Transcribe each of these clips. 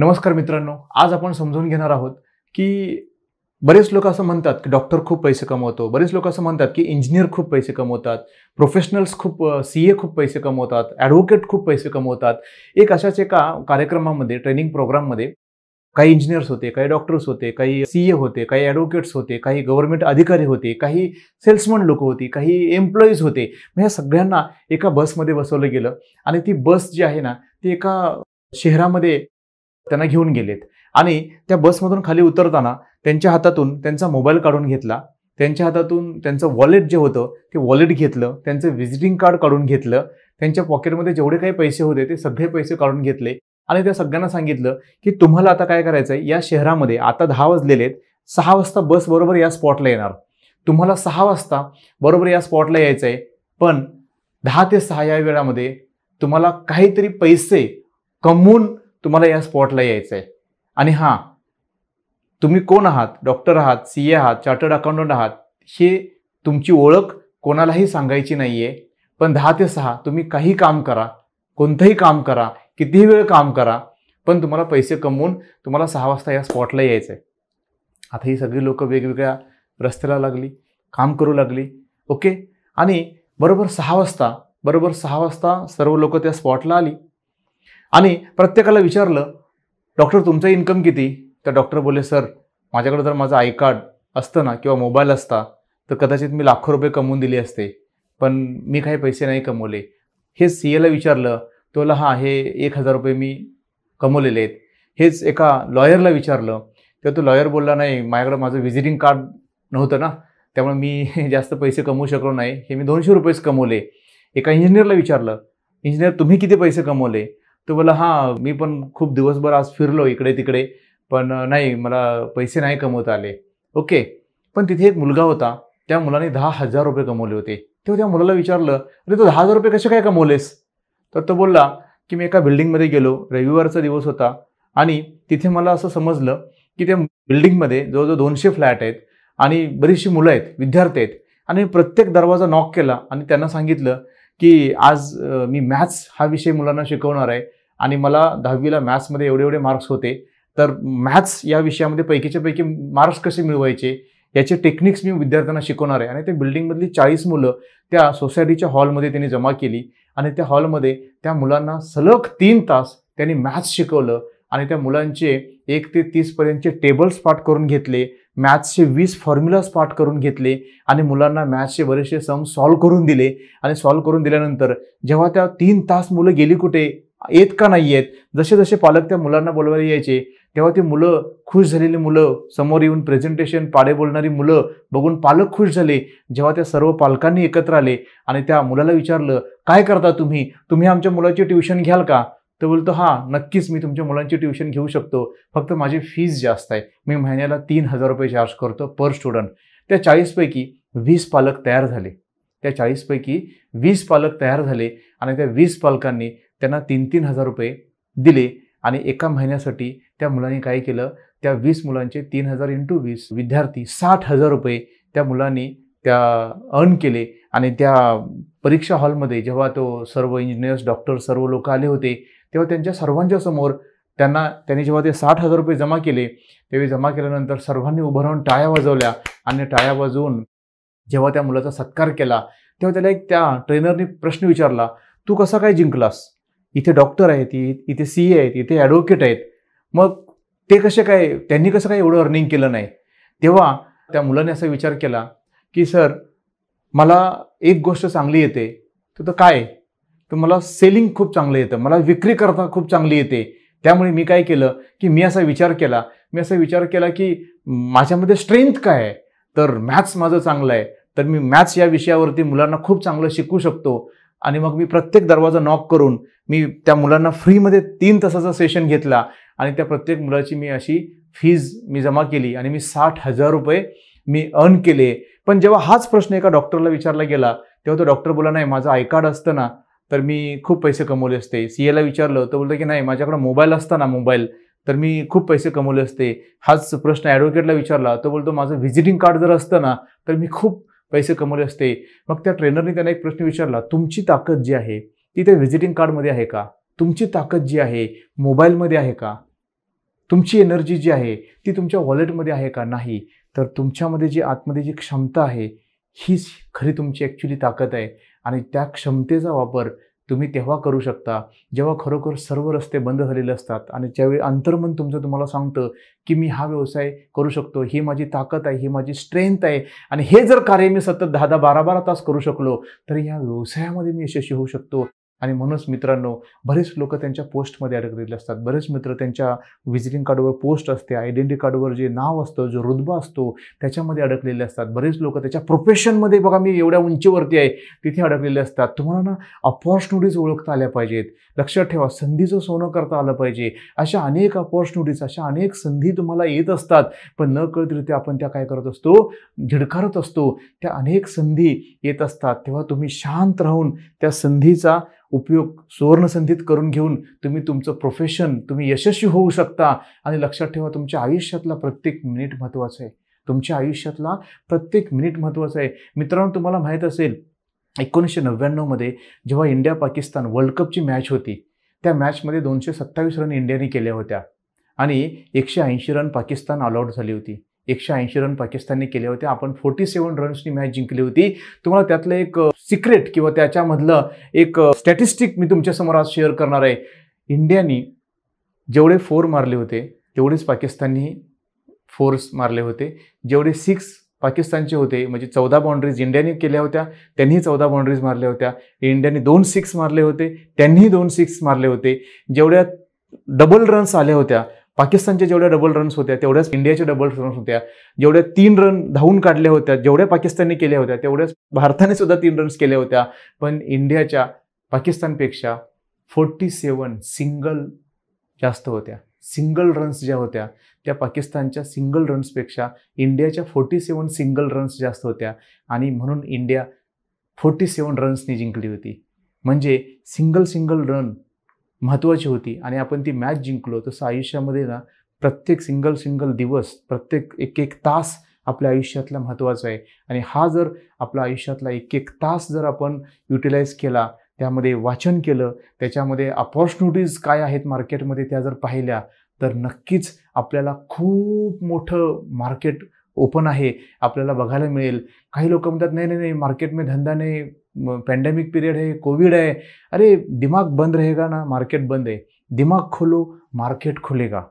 नमस्कार मित्रांनो आज आपण समजून घेणार आहोत की बरेच लोक असं म्हणतात की डॉक्टर खूप पैसे कमवतो बरेच लोक असं म्हणतात की इंजिनियर खूप पैसे कमवतात प्रोफेशनल्स खूप सी ए खूप पैसे कमवतात ॲडव्होकेट खूप पैसे कमवतात एक अशाच एका कार्यक्रमामध्ये ट्रेनिंग प्रोग्राममध्ये काही इंजिनियर्स होते काही डॉक्टर्स होते काही सी ए होते काही ॲडव्होकेट्स होते काही गव्हर्नमेंट अधिकारी होते काही सेल्समन लोक होती काही एम्प्लॉईज होते मग ह्या सगळ्यांना एका बसमध्ये बसवलं गेलं आणि ती बस जी आहे ना ती एका शहरामध्ये त्यांना घेऊन गेलेत आणि त्या बसमधून खाली उतरताना त्यांच्या हातातून त्यांचा मोबाईल काढून घेतला त्यांच्या हातातून त्यांचं वॉलेट जे होतं ते वॉलेट घेतलं त्यांचं व्हिजिटिंग कार्ड काढून घेतलं त्यांच्या पॉकेटमध्ये जेवढे काही पैसे होते ते सगळे पैसे काढून घेतले आणि त्या सगळ्यांना सांगितलं की तुम्हाला आता काय करायचं आहे या शहरामध्ये आता दहा वाजलेले आहेत सहा वाजता बस बरोबर या स्पॉटला येणार तुम्हाला सहा वाजता बरोबर या स्पॉटला यायचं आहे पण दहा ते सहा या वेळामध्ये तुम्हाला काहीतरी पैसे कमवून तुम्हाला या स्पॉटला यायचं आहे आणि हां तुम्ही कोण आहात डॉक्टर आहात सी ए आहात चार्टर्ड अकाउंटंट आहात हे तुमची ओळख कोणालाही सांगायची नाही आहे पण दहा ते सहा तुम्ही काही काम करा कोणतंही काम करा कितीही वेळ काम करा पण तुम्हाला पैसे कमवून तुम्हाला सहा वाजता या स्पॉटला यायचं आहे आता ही सगळी लोकं वेगवेगळ्या रस्त्याला लागली काम करू लागली ओके आणि बरोबर सहा वाजता बरोबर सहा वाजता सर्व लोक त्या स्पॉटला आली आणि प्रत्येकाला विचारलं डॉक्टर तुमचं इन्कम किती तर डॉक्टर बोलले सर माझ्याकडे जर माझं आय कार्ड असतं ना किंवा मोबाईल असता तर कदाचित मी लाखो रुपये कमवून दिले असते पण मी काही पैसे नाही कमवले हे सी एला विचारलं तोला हा हे एक हजार रुपये मी कमवलेले आहेत हेच एका लॉयरला विचारलं तेव्हा तो लॉयर बोलला नाही माझ्याकडे माझं व्हिजिटिंग कार्ड नव्हतं ना त्यामुळे मी जास्त पैसे कमवू शकलो नाही हे मी दोनशे रुपयेच कमवले एका इंजिनियरला विचारलं इंजिनियर तुम्ही किती पैसे कमवले तो बोला हां मी पण खूप दिवसभर आज फिरलो इकडे तिकडे पण नाही मला पैसे नाही कमवत आले ओके पण तिथे एक मुलगा होता त्या मुलाने दहा हजार रुपये कमवले होते तेव्हा त्या मुलाला विचारलं अरे तू दहा हजार रुपये कसे काय कमवलेस तर तो बोलला की मी एका बिल्डिंगमध्ये गेलो रविवारचा दिवस होता आणि तिथे मला असं समजलं की त्या बिल्डिंगमध्ये जवळजवळ दोनशे फ्लॅट आहेत आणि बरीचशी मुलं आहेत विद्यार्थी आहेत आणि प्रत्येक दरवाजा नॉक केला आणि त्यांना सांगितलं की आज मी मॅथ्स हा विषय मुलांना शिकवणार आहे आणि मला दहावीला मॅथ्समध्ये एवढे एवढे मार्क्स होते तर मॅथ्स या विषयामध्ये पैकीच्या पैकी मार्क्स कसे मिळवायचे याचे टेक्निक्स मी विद्यार्थ्यांना शिकवणार आहे आणि ते बिल्डिंगमधली चाळीस मुलं त्या सोसायटीच्या हॉलमध्ये त्यांनी जमा केली आणि त्या हॉलमध्ये त्या मुलांना सलग तीन तास त्यांनी मॅथ्स शिकवलं आणि त्या मुलांचे एक ते तीसपर्यंतचे टेबल्स पाठ करून घेतले मॅथ्सचे वीस फॉर्म्युलाज पाठ करून घेतले आणि मुलांना मॅथ्सचे बरेचसे सम सॉल्व करून दिले आणि सॉल्व करून दिल्यानंतर जेव्हा त्या तीन तास मुलं गेली कुठे येत का नाही आहेत जसे जसे पालक त्या मुलांना बोलवायला यायचे तेव्हा ती मुलं खुश झालेली मुलं समोर येऊन प्रेझेंटेशन पाडे बोलणारी मुलं बघून पालक खुश झाले जेव्हा त्या सर्व पालकांनी एकत्र आले आणि त्या मुलाला विचारलं काय करता तुम्ही तुम्ही आमच्या मुलाची ट्युशन घ्याल का तर बोलतो हां नक्कीच मी तुमच्या मुलांची ट्युशन घेऊ शकतो फक्त माझी फीज जास्त आहे मी महिन्याला तीन हजार रुपये चार्ज करतो पर स्टुडंट त्या चाळीसपैकी वीस पालक तयार झाले त्या चाळीसपैकी वीस पालक तयार झाले आणि त्या वीस पालकांनी त्यांना तीन तीन हजार रुपये दिले आणि एका महिन्यासाठी त्या मुलांनी काय केलं त्या वीस मुलांचे तीन हजार इंटू वीस विद्यार्थी साठ हजार रुपये त्या मुलांनी त्या अर्न केले आणि त्या परीक्षा हॉलमध्ये जेव्हा तो सर्व इंजिनियर्स डॉक्टर सर्व लोक आले होते तेव्हा त्यांच्या सर्वांच्या समोर त्यांना त्यांनी जेव्हा ते साठ हजार रुपये जमा केले तेव्हा जमा केल्यानंतर सर्वांनी उभं राहून टाळ्या वाजवल्या आणि टाळ्या वाजवून जेव्हा त्या मुलाचा सत्कार केला तेव्हा त्याला एक त्या ट्रेनरने प्रश्न विचारला तू कसा काय जिंकलास इथे डॉक्टर आहेत इथे सी ए आहेत इथे ॲडव्होकेट आहेत मग ते कसे काय त्यांनी कसं काय एवढं अर्निंग केलं नाही तेव्हा त्या मुलाने असा विचार केला की सर मला एक गोष्ट चांगली येते तर काय तर मला सेलिंग खूप चांगलं येतं मला विक्री करता खूप चांगली येते त्यामुळे मी काय केलं की मी असा विचार केला मी असा विचार केला की माझ्यामध्ये स्ट्रेंथ काय आहे तर मॅथ्स माझं चांगलं आहे तर मी मॅथ्स या विषयावरती मुलांना खूप चांगलं शिकू शकतो आणि मग मी प्रत्येक दरवाजा नॉक करून मी त्या मुलांना फ्रीमध्ये तीन तासाचा सेशन घेतला आणि त्या प्रत्येक मुलाची मी अशी फीज मी जमा केली आणि मी साठ हजार रुपये मी अर्न केले पण जेव्हा हाच प्रश्न एका डॉक्टरला विचारला गेला तेव्हा तो डॉक्टर बोला नाही माझं आय कार्ड असतं ना तर मी खूप पैसे कमवले असते सी एला विचारलं तर बोलतो की नाही माझ्याकडे मोबाईल असता ना मोबाईल तर मी खूप पैसे कमवले असते हाच प्रश्न ॲडव्होकेटला विचारला तो बोलतो माझं व्हिजिटिंग कार्ड जर असतं ना तर मी खूप पैसे कमवले असते मग त्या ट्रेनरने त्यांना एक प्रश्न विचारला तुमची ताकद जी आहे ती त्या व्हिजिटिंग कार्डमध्ये आहे का तुमची ताकद जी आहे मोबाईलमध्ये आहे का तुमची एनर्जी जी आहे ती तुमच्या वॉलेटमध्ये आहे का नाही तर तुमच्यामध्ये जी आतमध्ये जी क्षमता आहे हीच खरी तुमची ॲक्च्युली ताकद आहे आणि त्या क्षमतेचा वापर तुम्ही तेव्हा करू शकता जेव्हा खरोखर सर्व रस्ते बंद झालेले असतात आणि ज्यावेळी अंतर्मन तुमचं तुम्हाला सांगतं की मी हा व्यवसाय करू शकतो ही माझी ताकद आहे ही माझी स्ट्रेंथ आहे आणि हे जर कार्य मी सतत दहा दहा बारा बारा तास करू शकलो तर या व्यवसायामध्ये मी यशस्वी होऊ शकतो आणि म्हणूनच मित्रांनो बरेच लोक त्यांच्या पोस्टमध्ये अडकलेले असतात बरेच मित्र त्यांच्या व्हिजिटिंग कार्डवर पोस्ट असते आयडेंटिटी कार्डवर जे नाव असतं जो रुद्बा असतो त्याच्यामध्ये अडकलेले असतात बरेच लोक त्याच्या प्रोफेशनमध्ये बघा मी एवढ्या उंचीवरती आहे तिथे अडकलेले असतात तुम्हाला ना अपॉर्च्युनिटीज ओळखता आल्या पाहिजेत लक्षात ठेवा संधीचं सोनं करता आलं पाहिजे अशा अनेक अपॉर्च्युनिटीज अशा अनेक संधी तुम्हाला येत असतात पण न कळतरित्या आपण त्या काय करत असतो झिडकारत असतो त्या अनेक संधी येत असतात तेव्हा तुम्ही शांत राहून त्या संधीचा उपयोग सुवर्णसंधीत करून घेऊन तुम्ही तुमचं प्रोफेशन तुम्ही यशस्वी होऊ शकता आणि लक्षात ठेवा तुमच्या आयुष्यातला प्रत्येक मिनिट महत्त्वाचं आहे तुमच्या आयुष्यातला प्रत्येक मिनिट महत्त्वाचा आहे मित्रांनो तुम्हाला माहीत असेल एकोणीसशे नव्याण्णवमध्ये जेव्हा इंडिया पाकिस्तान वर्ल्ड कपची मॅच होती त्या मॅचमध्ये दोनशे सत्तावीस रन इंडियाने केल्या होत्या आणि एकशे ऐंशी रन पाकिस्तान ऑलआउट झाली होती एकशे ऐंशी रन पाकिस्तानने केले होते आपण फोर्टी सेवन रन्सनी मॅच जिंकली होती तुम्हाला त्यातलं एक सिक्रेट किंवा त्याच्यामधलं एक स्टॅटिस्टिक मी तुमच्यासमोर आज शेअर करणार आहे इंडियाने जेवढे फोर मारले होते तेवढेच पाकिस्तानने फोर्स मारले होते जेवढे सिक्स पाकिस्तानचे होते म्हणजे चौदा बाउंड्रीज इंडियाने केल्या होत्या त्यांनी चौदा बाउंड्रीज मारल्या होत्या इंडियाने दोन सिक्स मारले होते त्यांनीही दोन सिक्स मारले होते जेवढ्या डबल रन्स आल्या होत्या पाकिस्तानच्या जेवढ्या डबल रन्स होत्या तेवढ्याच इंडियाच्या डबल रन्स होत्या जेवढ्या तीन रन धावून काढल्या होत्या जेवढ्या पाकिस्तानने केल्या होत्या तेवढ्याच भारताने सुद्धा तीन रन्स केल्या होत्या पण इंडियाच्या पाकिस्तानपेक्षा फोर्टी सेवन सिंगल जास्त होत्या सिंगल रन्स ज्या होत्या त्या पाकिस्तानच्या सिंगल रन्सपेक्षा इंडियाच्या फोर्टी सेवन सिंगल रन्स जास्त होत्या आणि म्हणून इंडिया फोर्टी सेवन रन्सनी जिंकली होती म्हणजे सिंगल सिंगल रन महत्त्वाची होती आणि आपण ती मॅच जिंकलो तसं आयुष्यामध्ये ना प्रत्येक सिंगल सिंगल दिवस प्रत्येक एक एक तास आपल्या आयुष्यातला महत्त्वाचा आहे आणि हा जर आपल्या आयुष्यातला एक एक तास जर आपण युटिलाइज केला त्यामध्ये वाचन केलं त्याच्यामध्ये अपॉर्च्युनिटीज काय आहेत मार्केटमध्ये त्या जर पाहिल्या तर नक्कीच आपल्याला खूप मोठं मार्केट ओपन आहे आपल्याला बघायला मिळेल काही लोक म्हणतात नाही नाही नाही मार्केटमध्ये धंदा नाही पॅन्डेमिक पीरियड आहे कोविड आहे अरे दिमाग बंद रहेगा ना मार्केट बंद आहे दिमाग खोलो मार्केट खुलेगा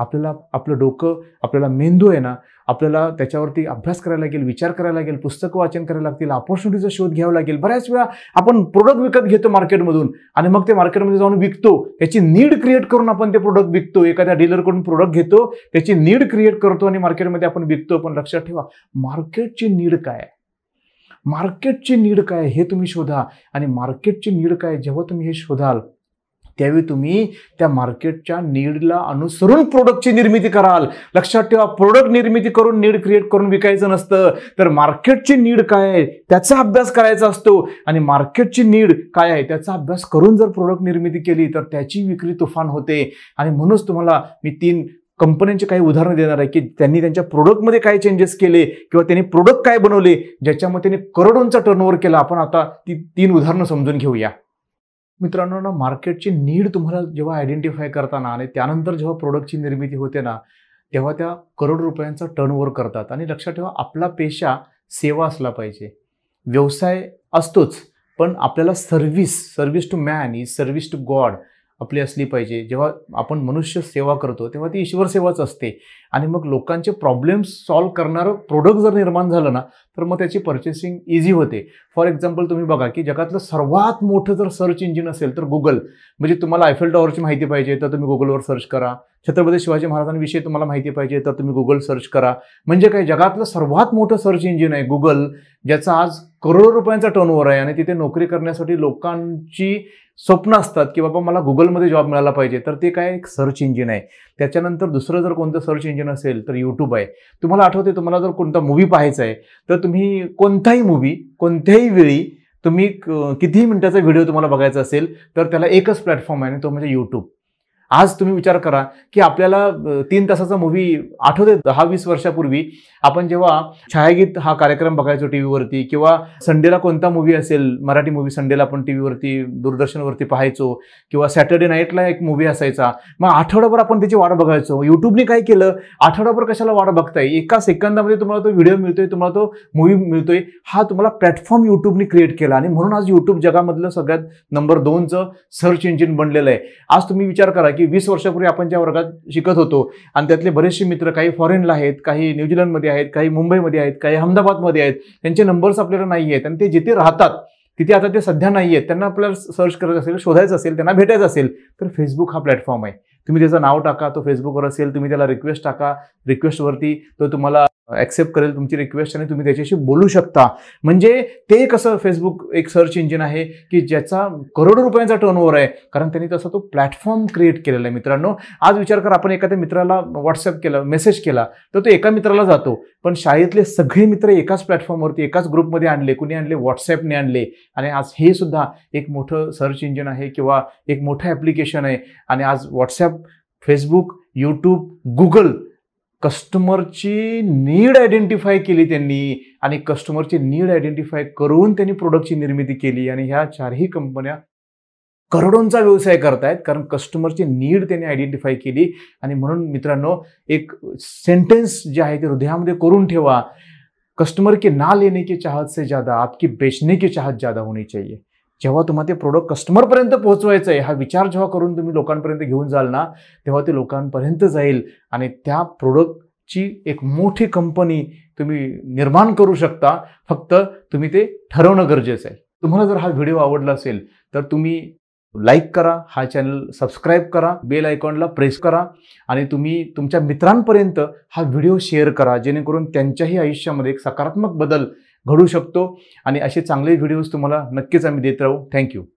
आपल्याला आपलं डोकं आपल्याला मेंदू आहे ना आपल्याला त्याच्यावरती अभ्यास करायला लागेल विचार करायला लागेल पुस्तकं वाचन करायला लागतील ऑपॉर्च्युनिटीचा शोध घ्यावा लागेल बऱ्याच वेळा आपण प्रोडक्ट विकत घेतो मार्केटमधून आणि मग ते मार्केटमध्ये जाऊन विकतो त्याची नीड क्रिएट करून आपण ते प्रोडक्ट विकतो एखाद्या डीलरकडून प्रोडक्ट घेतो त्याची नीड क्रिएट करतो आणि मार्केटमध्ये आपण विकतो पण लक्षात ठेवा मार्केटची नीड काय आहे मार्केटची नीड काय हे तुम्ही शोधा आणि मार्केटची नीड काय जेव्हा तुम्ही हे शोधाल त्यावेळी तुम्ही त्या मार्केटच्या नीडला अनुसरून प्रोडक्टची निर्मिती कराल लक्षात ठेवा प्रोडक्ट निर्मिती करून नीड क्रिएट करून विकायचं नसतं तर मार्केटची नीड काय आहे त्याचा अभ्यास करायचा असतो आणि मार्केटची नीड काय आहे त्याचा अभ्यास करून जर प्रोडक्ट निर्मिती केली तर त्याची विक्री तुफान होते आणि म्हणूनच तुम्हाला मी तीन कंपन्यांचे काही उदाहरणं देणार आहे की त्यांनी त्यांच्या प्रोडक्टमध्ये काय चेंजेस केले किंवा त्यांनी प्रोडक्ट काय बनवले ज्याच्यामध्ये त्यांनी करोडोंचा टर्नओव्हर केला आपण आता ती तीन उदाहरणं समजून घेऊया मित्रांनो ना मार्केटची नीड तुम्हाला जेव्हा आयडेंटिफाय करताना आणि त्यानंतर जेव्हा प्रोडक्टची निर्मिती होते ना तेव्हा त्या करोड रुपयांचा टर्नओव्हर करतात आणि लक्षात ठेवा आपला पेशा सेवा असला पाहिजे व्यवसाय असतोच पण आपल्याला service service to man is service to God आपली असली पाहिजे जेव्हा आपण मनुष्य सेवा करतो तेव्हा ती ईश्वर सेवाच असते आणि मग लोकांचे प्रॉब्लेम्स सॉल्व्ह करणारं प्रोडक्ट जर निर्माण झालं ना तर मग त्याची पर्चेसिंग इझी होते फॉर एक्झाम्पल तुम्ही बघा की जगातलं सर्वात मोठं जर सर्च इंजिन असेल तर गुगल म्हणजे तुम्हाला आयफेल टॉवरची माहिती पाहिजे तर तुम्ही गुगलवर सर्च करा छत्रपती शिवाजी महाराजांविषयी तुम्हाला माहिती पाहिजे तर तुम्ही गुगल सर्च करा म्हणजे काय जगातलं सर्वात मोठं सर्च इंजिन आहे गुगल ज्याचा आज करोडो रुपयांचा टर्नओव्हर आहे आणि तिथे नोकरी करण्यासाठी लोकांची स्वप्न असतात की बाबा मला गुगलमध्ये जॉब मिळाला पाहिजे तर ते काय एक सर्च इंजिन आहे त्याच्यानंतर दुसरं जर कोणतं सर्च इंजिन नसेल तर यूट्यूब आहे तुम्हाला आठवते तुम्हाला जर कोणता मूवी पाहायचा आहे तर तुम्ही कोणताही मूवी कोणत्याही वेळी तुम्ही कितीही मिनिटाचा व्हिडिओ तुम्हाला बघायचा असेल तर त्याला एकच प्लॅटफॉर्म आहे तो म्हणजे यूट्यूब आज तुम्ही विचार करा की आपल्याला तीन तासाचा मूवी आठवते दहा वीस वर्षापूर्वी आपण जेव्हा छायागीत हा कार्यक्रम बघायचो टी व्हीवरती किंवा संडेला कोणता मूवी असेल मराठी मूवी संडेला आपण टी व्हीवरती दूरदर्शनवरती पाहायचो किंवा सॅटर्डे नाईटला एक मूवी असायचा मग आठवड्याभर आपण त्याची वाट बघायचो युट्यूबने काय केलं आठवडाभर कशाला वाट बघताय एका सेकंदामध्ये तुम्हाला तो व्हिडिओ मिळतोय तुम्हाला तो मूवी मिळतोय हा तुम्हाला प्लॅटफॉर्म युट्यूबने क्रिएट केला आणि म्हणून आज युट्यूब जगामधलं सगळ्यात नंबर दोनचं सर्च इंजिन बनलेलं आहे आज तुम्ही विचार करा की वीस वर्षापूर्वी आपण ज्या वर्गात शिकत होतो आणि त्यातले बरेचसे मित्र काही फॉरेनला आहेत काही न्यूझीलंडमध्ये आहेत काही मुंबईमध्ये आहेत काही अहमदाबादमध्ये आहेत त्यांचे नंबर्स आपल्याला नाही आहेत आणि ते जिथे राहतात तिथे आता ते सध्या नाही आहेत त्यांना आपल्याला सर्च करायचं असेल शोधायचं असेल त्यांना भेटायचं असेल तर फेसबुक हा प्लॅटफॉर्म आहे तुम्ही त्याचं नाव टाका तो फेसबुकवर असेल तुम्ही त्याला रिक्वेस्ट टाका रिक्वेस्टवरती तो तुम्हाला ॲक्सेप्ट करेल तुमची रिक्वेस्ट आणि तुम्ही त्याच्याशी बोलू शकता म्हणजे ते कसं फेसबुक एक सर्च इंजिन आहे की ज्याचा करोडो रुपयांचा टर्न ओव्हर आहे कारण त्यांनी तसा तो प्लॅटफॉर्म क्रिएट केलेला आहे मित्रांनो आज विचार कर आपण एखाद्या मित्राला व्हॉट्सअप केला मेसेज केला तर तो एका मित्राला जातो पण शाळेतले सगळे मित्र एकाच प्लॅटफॉर्मवरती एकाच ग्रुपमध्ये आणले कुणी आणले व्हॉट्सअपने आणले आणि आज हे सुद्धा एक मोठं सर्च इंजिन आहे किंवा एक मोठं ॲप्लिकेशन आहे आणि आज व्हॉट्सॲप फेसबुक यूट्यूब गुगल कस्टमरची नीड आयडेंटिफाय केली त्यांनी आणि कस्टमरची नीड आयडेंटिफाय करून त्यांनी प्रोडक्टची निर्मिती केली आणि ह्या चारही कंपन्या करोडोंचा व्यवसाय करतायत कारण कस्टमरची नीड त्यांनी आयडेंटिफाय केली आणि म्हणून मित्रांनो एक सेंटेन्स जे आहे ते हृदयामध्ये करून ठेवा कस्टमर के ना लेने के चाहत से ज़्यादा आपकी बेचने की चाहत ज़्यादा होनी चाहिए जेव्हा तुम्हाला ते प्रोडक्ट कस्टमरपर्यंत पोहोचवायचं आहे हा विचार जेव्हा करून तुम्ही लोकांपर्यंत घेऊन जाल ना तेव्हा ते लोकांपर्यंत जाईल आणि त्या प्रोडक्टची एक मोठी कंपनी तुम्ही निर्माण करू शकता फक्त तुम्ही ते ठरवणं गरजेचं आहे तुम्हाला जर हा व्हिडिओ आवडला असेल तर तुम्ही लाईक करा हा चॅनल सबस्क्राईब करा बेल आयकॉनला प्रेस करा आणि तुम्ही तुमच्या मित्रांपर्यंत हा व्हिडिओ शेअर करा जेणेकरून त्यांच्याही आयुष्यामध्ये एक सकारात्मक बदल घडू शकतो आणि असे चांगले व्हिडिओज तुम्हाला नक्कीच आम्ही देत राहू थँक्यू